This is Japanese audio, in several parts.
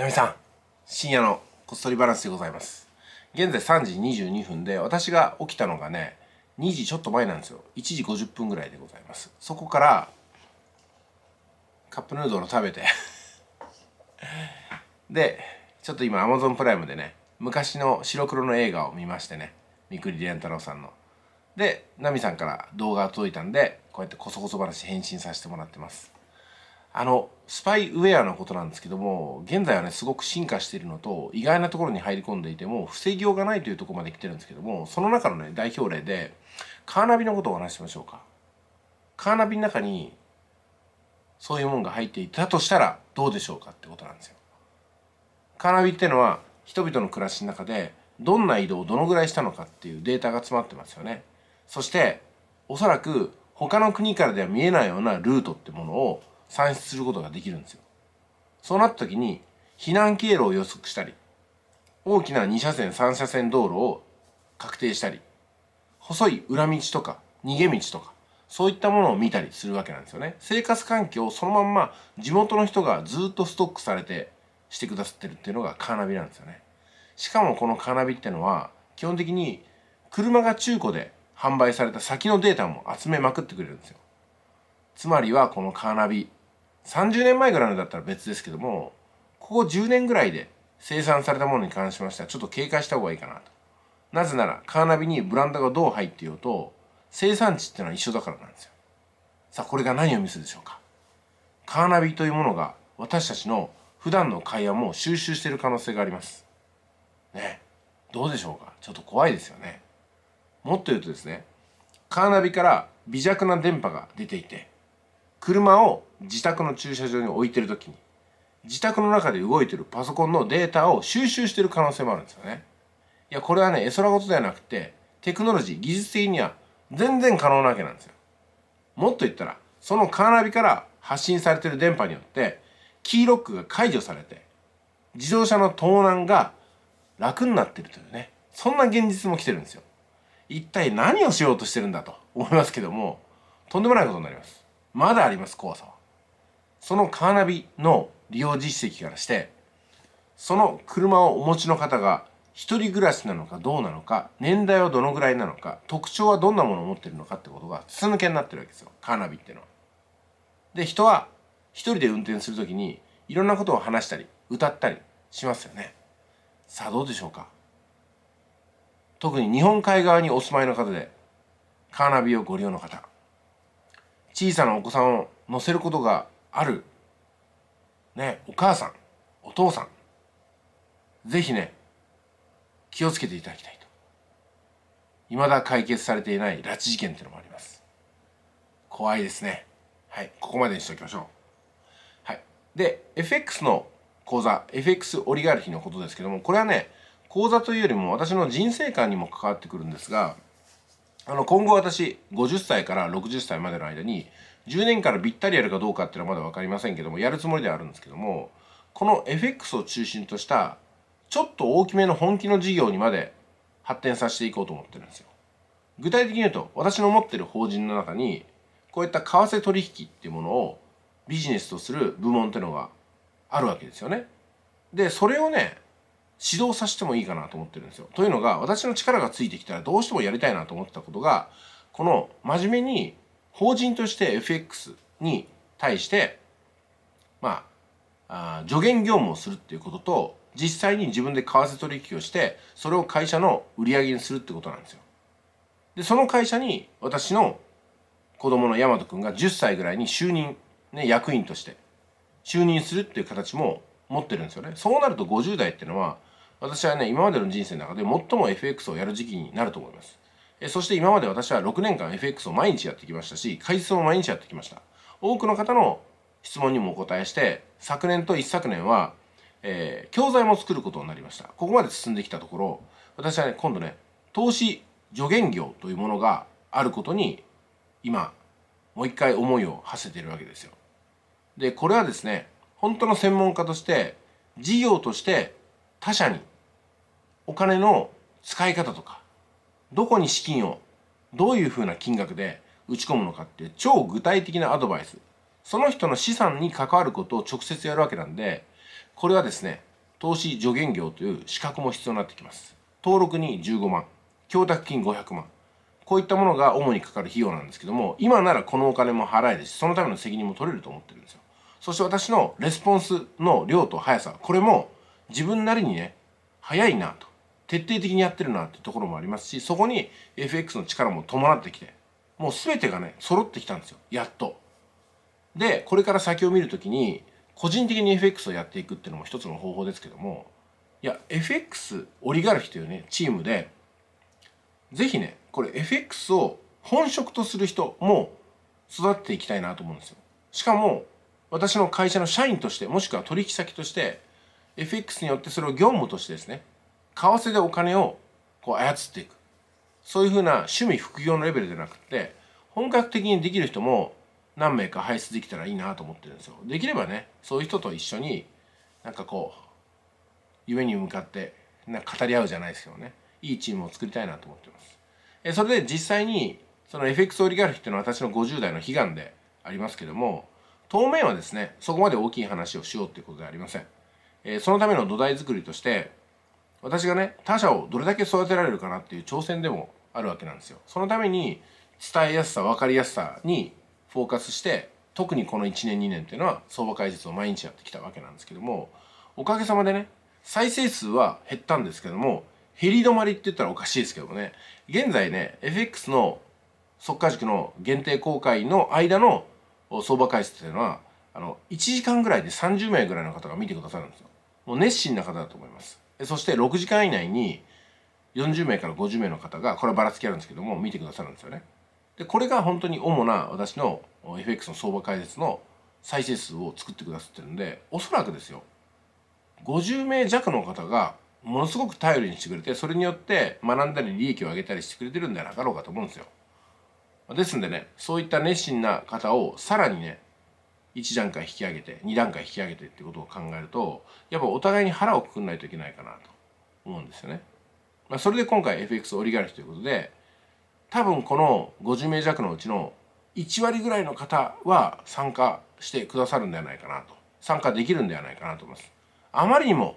なみさん、深夜のこっそりバランスでございます。現在3時22分で、私が起きたのがね、2時ちょっと前なんですよ。1時50分ぐらいでございます。そこから、カップヌードルを食べて で、ちょっと今 Amazon プライムでね、昔の白黒の映画を見ましてね、三國連太郎さんの。で、ナミさんから動画が届いたんで、こうやってコソコソ話返信させてもらってます。あのスパイウェアのことなんですけども現在はねすごく進化しているのと意外なところに入り込んでいても防ぎようがないというとこまで来てるんですけどもその中のね代表例でカーナビのことをお話しましょうかカーナビの中にそういうもんが入っていたとしたらどうでしょうかってことなんですよカーナビってのは人々の暮らしの中でどんな移動をどのぐらいしたのかっていうデータが詰まってますよねそしておそらく他の国からでは見えないようなルートってものを算出することができるんですよ。そうなった時に、避難経路を予測したり、大きな2車線3車線道路を確定したり、細い裏道とか逃げ道とか、そういったものを見たりするわけなんですよね。生活環境をそのまんま地元の人がずっとストックされてしてくださってるっていうのがカーナビなんですよね。しかもこのカーナビってのは、基本的に車が中古で販売された先のデータも集めまくってくれるんですよ。つまりはこのカーナビ30年前ぐらいのだったら別ですけどもここ10年ぐらいで生産されたものに関しましてはちょっと警戒した方がいいかなとなぜならカーナビにブランドがどう入っていようと生産地ってのは一緒だからなんですよさあこれが何を意味するでしょうかカーナビというものが私たちの普段の会話も収集している可能性がありますねどうでしょうかちょっと怖いですよねもっと言うとですねカーナビから微弱な電波が出ていて車を自宅の駐車場に置いてる時に自宅の中で動いてるパソコンのデータを収集してる可能性もあるんですよね。いやこれはね絵空事ではなくてテクノロジー技術的には全然可能なわけなんですよ。もっと言ったらそのカーナビから発信されてる電波によってキーロックが解除されて自動車の盗難が楽になってるというねそんな現実も来てるんですよ。一体何をしようとしてるんだと思いますけどもとんでもないことになります。まだあります怖さはそのカーナビの利用実績からしてその車をお持ちの方が一人暮らしなのかどうなのか年代はどのぐらいなのか特徴はどんなものを持ってるのかってことが筒抜けになってるわけですよカーナビっていうのは。で人は一人で運転する時にいろんなことを話したり歌ったりしますよね。さあどうでしょうか特に日本海側にお住まいの方でカーナビをご利用の方小さなお子さんを乗せることがある、ね、お母さん、お父さん、ぜひね、気をつけていただきたいと。未だ解決されていない拉致事件っていうのもあります。怖いですね。はい、ここまでにしておきましょう。はい。で、FX の口座、FX オリガルヒのことですけども、これはね、講座というよりも私の人生観にも関わってくるんですが、あの今後私50歳から60歳までの間に10年からぴったりやるかどうかっていうのはまだ分かりませんけどもやるつもりではあるんですけどもこの FX を中心としたちょっと大きめの本気の事業にまで発展させていこうと思ってるんですよ。具体的に言うと私の持ってる法人の中にこういった為替取引っていうものをビジネスとする部門っていうのがあるわけですよね。でそれをね指導させてもいいかなと思ってるんですよ。というのが私の力がついてきたらどうしてもやりたいなと思ってたことがこの真面目に法人として FX に対してまあ助言業務をするっていうことと実際に自分で為替取引をしてそれを会社の売り上げにするってことなんですよ。でその会社に私の子供の大和くんが10歳ぐらいに就任、ね、役員として就任するっていう形も持ってるんですよね。そうなると50代っていうのは私はね今までの人生の中で最も FX をやる時期になると思いますえそして今まで私は6年間 FX を毎日やってきましたし回数も毎日やってきました多くの方の質問にもお答えして昨年と一昨年は、えー、教材も作ることになりましたここまで進んできたところ私はね今度ね投資助言業というものがあることに今もう一回思いを馳せているわけですよでこれはですね本当の専門家として事業として他社にお金の使い方とかどこに資金をどういうふうな金額で打ち込むのかっていう超具体的なアドバイスその人の資産に関わることを直接やるわけなんでこれはですね投資助言業という資格も必要になってきます登録に15万供託金500万こういったものが主にかかる費用なんですけども今ならこのお金も払えるしそのための責任も取れると思ってるんですよそして私のレスポンスの量と速さこれも自分なりにね早いなと徹底的にやってるなってところもありますしそこに FX の力も伴ってきてもう全てがね揃ってきたんですよやっと。でこれから先を見るときに個人的に FX をやっていくっていうのも一つの方法ですけどもいや FX オリガルヒというねチームで是非ねこれ FX を本職とする人も育っていきたいなと思うんですよ。しかも私の会社の社員としてもしくは取引先として FX によってそれを業務としてですね為替でお金をこう操っていくそういうふうな趣味副業のレベルじゃなくて本格的にできる人も何名か輩出できたらいいなと思ってるんですよできればねそういう人と一緒になんかこう夢に向かってなんか語り合うじゃないですけどねいいチームを作りたいなと思ってますえそれで実際にその FX オリガルヒっていうのは私の50代の悲願でありますけども当面はですねそこまで大きい話をしようっていうことではありません、えそのための土台作りとして私がね他者をどれだけ育てられるかなっていう挑戦でもあるわけなんですよ。そのために伝えやすさ分かりやすさにフォーカスして特にこの1年2年っていうのは相場解説を毎日やってきたわけなんですけどもおかげさまでね再生数は減ったんですけども減り止まりって言ったらおかしいですけどもね現在ね FX の速稼塾の限定公開の間の相場解説っていうのはあの1時間ぐらいで30名ぐらいの方が見てくださるんですよもう熱心な方だと思いますそして6時間以内に40名から50名の方がこれはばらつきあるんですけども見てくださるんですよね。でこれが本当に主な私の FX の相場解説の再生数を作ってくださってるんでおそらくですよ50名弱の方がものすごく頼りにしてくれてそれによって学んだり利益を上げたりしてくれてるんではなかろうかと思うんですよ。ですんでねそういった熱心な方をさらにね1段階引き上げて2段階引き上げてってことを考えるとやっぱお互いに腹をくくんないといけないかなと思うんですよね。まあ、それで今回 FX オリガルヒということで多分この50名弱のうちの1割ぐらいの方は参加してくださるんではないかなと参加できるんではないかなと思います。あまりにも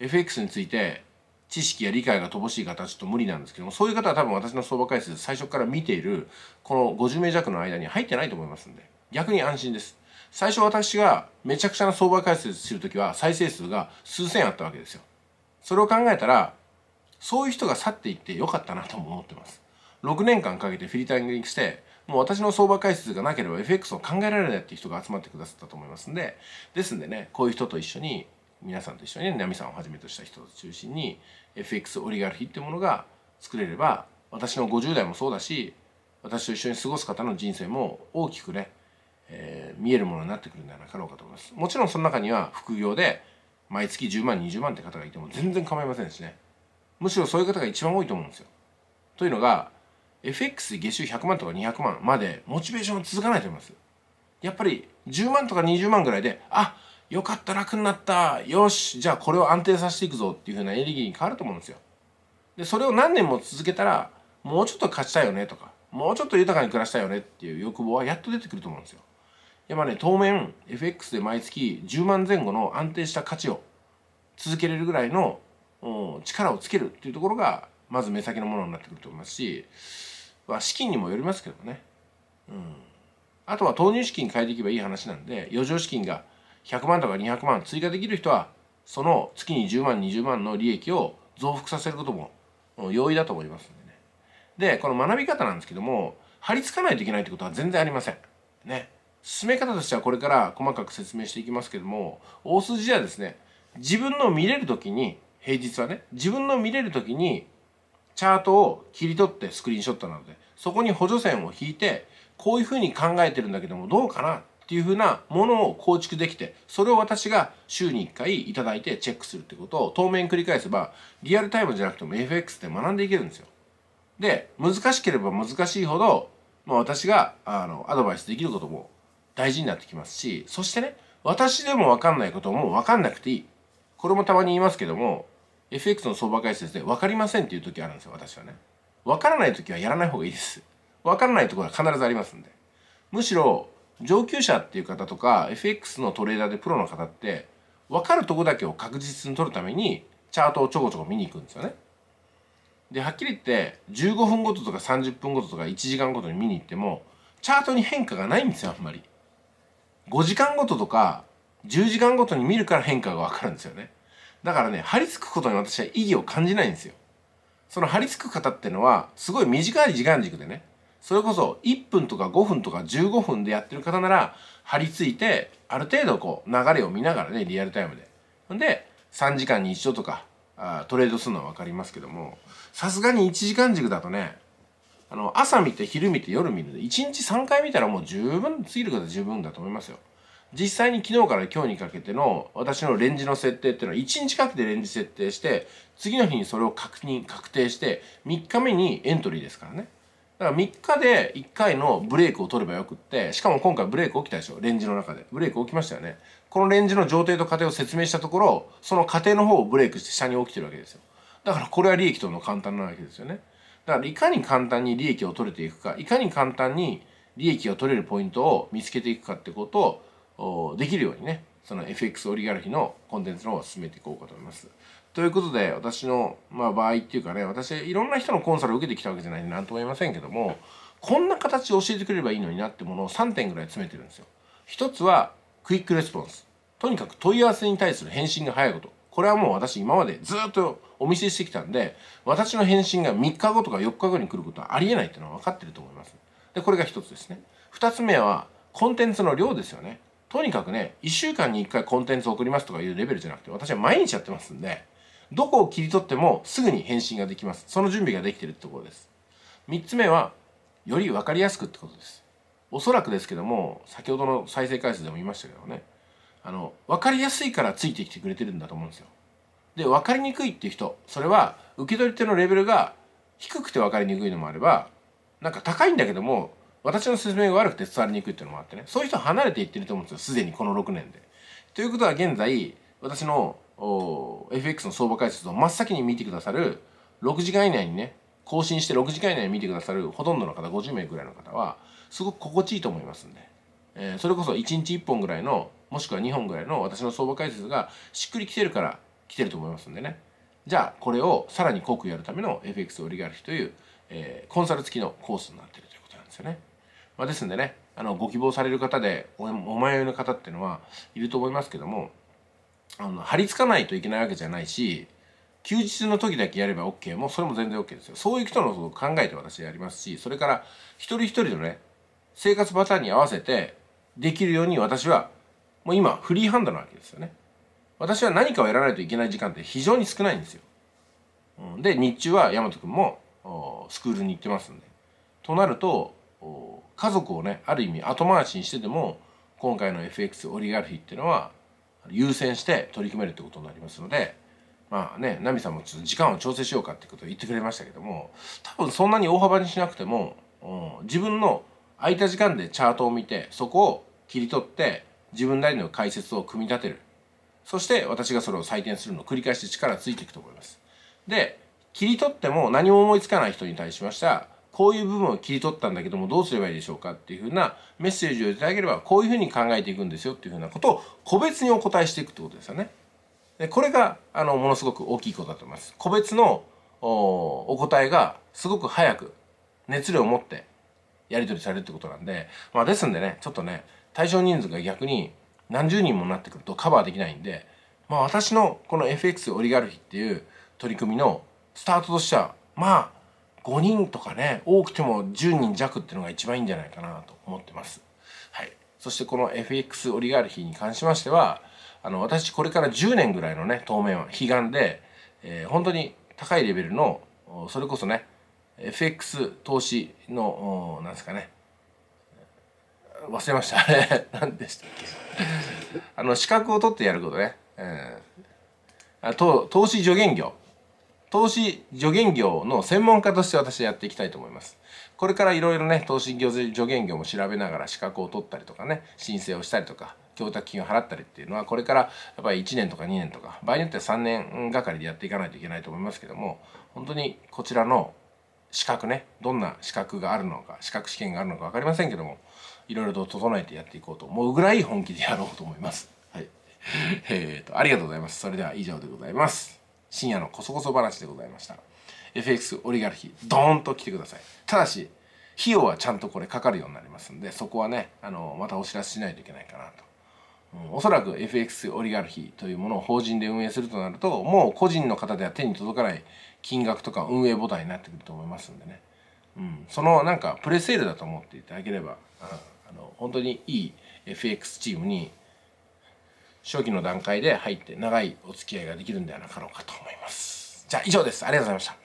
FX について知識や理解が乏しい方はちょっと無理なんですけどもそういう方は多分私の相場解説最初から見ているこの50名弱の間に入ってないと思いますんで逆に安心です。最初私がめちゃくちゃな相場解説する時は再生数が数千あったわけですよ。それを考えたら、そういう人が去っていってよかったなとも思ってます。6年間かけてフィルタリングして、もう私の相場解説がなければ FX を考えられないっていう人が集まってくださったと思いますんで、ですんでね、こういう人と一緒に、皆さんと一緒に、ね、ナミさんをはじめとした人を中心に、FX オリガルヒっていうものが作れれば、私の50代もそうだし、私と一緒に過ごす方の人生も大きくね、えー、見えるものになってくるんではなかろうかと思いますもちろんその中には副業で毎月10万20万って方がいても全然構いませんしねむしろそういう方が一番多いと思うんですよというのが FX 月収100万とか200万までモチベーションは続かないと思いますやっぱり10万とか20万ぐらいであよかった楽になったよしじゃあこれを安定させていくぞっていう風なエネルギーに変わると思うんですよでそれを何年も続けたらもうちょっと勝ちたいよねとかもうちょっと豊かに暮らしたいよねっていう欲望はやっと出てくると思うんですよやまね当面 FX で毎月10万前後の安定した価値を続けれるぐらいの、力をつけるっていうところがまず目先のものになってくると思いますし、まあ、資金にもよりますけどね、うん、あとは投入資金変えていけばいい話なんで余剰資金が100万とか200万追加できる人はその月に10万20万の利益を増幅させることも容易だと思いますんでねでこの学び方なんですけども張り付かないといけないってことは全然ありませんね進め方としてはこれから細かく説明していきますけども大筋はですね自分の見れる時に平日はね自分の見れる時にチャートを切り取ってスクリーンショットなのでそこに補助線を引いてこういうふうに考えてるんだけどもどうかなっていうふうなものを構築できてそれを私が週に1回頂いてチェックするってことを当面繰り返せばリアルタイムじゃなくても FX で学んでいけるんですよ。で難しければ難しいほど、まあ、私があのアドバイスできることも大事になってきますしそしてね私でも分かんないことも分かんなくていいこれもたまに言いますけども FX の相場解説で分かりませんっていう時あるんですよ私はね分からない時はやらない方がいいです分からないところは必ずありますんでむしろ上級者っていう方とか FX のトレーダーでプロの方って分かるとこだけを確実に取るためにチャートをちょこちょこ見に行くんですよねではっきり言って15分ごととか30分ごととか1時間ごとに見に行ってもチャートに変化がないんですよあんまり5時間ごととか10時間ごとに見るから変化がわかるんですよねだからね張り付くことに私は意義を感じないんですよその張り付く方ってのはすごい短い時間軸でねそれこそ1分とか5分とか15分でやってる方なら張り付いてある程度こう流れを見ながらねリアルタイムでで3時間に一度とかあトレードするのはわかりますけどもさすがに1時間軸だとねあの、朝見て、昼見て、夜見るで、1日3回見たらもう十分、過ぎることは十分だと思いますよ。実際に昨日から今日にかけての私のレンジの設定っていうのは1日かけてレンジ設定して次の日にそれを確認確定して3日目にエントリーですからねだから3日で1回のブレイクを取ればよくってしかも今回ブレイク起きたでしょレンジの中でブレイク起きましたよねこのレンジの上程と過程を説明したところその過程の方をブレイクして下に起きてるわけですよだからこれは利益との簡単なわけですよねだからいかに簡単に利益を取れていくかいかに簡単に利益が取れるポイントを見つけていくかってことをできるようにねその FX オリガルヒのコンテンツの方を進めていこうかと思います。ということで私の、まあ、場合っていうかね私いろんな人のコンサルを受けてきたわけじゃないんで何とも言いませんけどもこんな形を教えてくれればいいのになってものを3点ぐらい詰めてるんですよ。一つはクイックレスポンスとにかく問い合わせに対する返信が早いことこれはもう私今までずっとお見せしてきたんで、私の返信が3日後とか4日後に来ることはありえないっていうのは分かってると思います。で、これが一つですね。二つ目は、コンテンツの量ですよね。とにかくね、1週間に1回コンテンツを送りますとかいうレベルじゃなくて、私は毎日やってますんで、どこを切り取ってもすぐに返信ができます。その準備ができてるってところです。3つ目は、より分かりやすくってことです。おそらくですけども、先ほどの再生回数でも言いましたけどね、あの分かりやすいからついてきてくれてるんだと思うんですよ。で分かりにくいっていう人それは受け取り手のレベルが低くて分かりにくいのもあればなんか高いんだけども私の説明が悪くて伝わりにくいっていうのもあってねそういう人は離れていってると思うんですよすでにこの6年で。ということは現在私の FX の相場解説を真っ先に見てくださる6時間以内にね更新して6時間以内に見てくださるほとんどの方50名ぐらいの方はすごく心地いいと思いますんで、えー、それこそ1日1本ぐらいのもしくは2本ぐらいの私の相場解説がしっくりきてるから来てると思いますんでねじゃあこれをさらに濃くやるための FX オリガルヒという、えー、コンサル付きのコースになってるということなんですよね、まあ、ですんでねあのご希望される方でお迷いの方っていうのはいると思いますけどもあの張り付かないといけないわけじゃないし休日の時だけやれば OK もうそれも全然 OK ですよそういう人のことを考えて私やりますしそれから一人一人のね生活パターンに合わせてできるように私はもう今フリーハンドなわけですよね私は何かをやらないといけない時間って非常に少ないんですよ、うん、で日中は大和君もスクールに行ってますんでとなると家族をねある意味後回しにしてでも今回の FX オリガルヒっていうのは優先して取り組めるってことになりますのでまあねナミさんもちょっと時間を調整しようかってことを言ってくれましたけども多分そんなに大幅にしなくても、うん、自分の空いた時間でチャートを見てそこを切り取って自分なりの解説を組み立てるそして私がそれを採点するのを繰り返して力ついていくと思いますで切り取っても何も思いつかない人に対しましてはこういう部分を切り取ったんだけどもどうすればいいでしょうかっていうふうなメッセージをいただければこういうふうに考えていくんですよっていうふうなことを個別にお答えしていくってことですよね。でこれがあのものすごく大きいことだと思います。個別のお答えがすごく早く熱量を持ってやり取りされるってことなんで、まあ、ですんでねちょっとね対象人数が逆に何十人もなってくるとカバーできないんで、まあ、私のこの FX オリガルヒっていう取り組みのスタートとしてはまあ5人とかね多くても10人弱っていうのが一番いいんじゃないかなと思ってます。はい、そしてこの FX オリガルヒに関しましてはあの私これから10年ぐらいのね当面は悲願で、えー、本当に高いレベルのそれこそね FX 投資のなんですかね忘れましたね 何でしたっけあの資格を取ってやることね、うん。あと投資助言業投資助言業の専門家として私やっていきたいと思いますこれからいろいろね投資助言業も調べながら資格を取ったりとかね申請をしたりとか供託金を払ったりっていうのはこれからやっぱり1年とか2年とか場合によっては3年がかりでやっていかないといけないと思いますけども本当にこちらの資格ねどんな資格があるのか資格試験があるのか分かりませんけどもいろいろと整えてやっていこうと思うぐらい本気でやろうと思います。はい。えっと、ありがとうございます。それでは以上でございます。深夜のこそこそ話でございました。FX オリガルヒ、ドーンと来てください。ただし、費用はちゃんとこれかかるようになりますんで、そこはね、あの、またお知らせしないといけないかなと。うん、おそらく FX オリガルヒというものを法人で運営するとなると、もう個人の方では手に届かない金額とか運営ボタンになってくると思いますんでね。うん、そのなんかプレセールだと思っていただければ、うんの本当にいい FX チームに初期の段階で入って長いお付き合いができるんではなかろうかと思います。じゃあ以上です。ありがとうございました。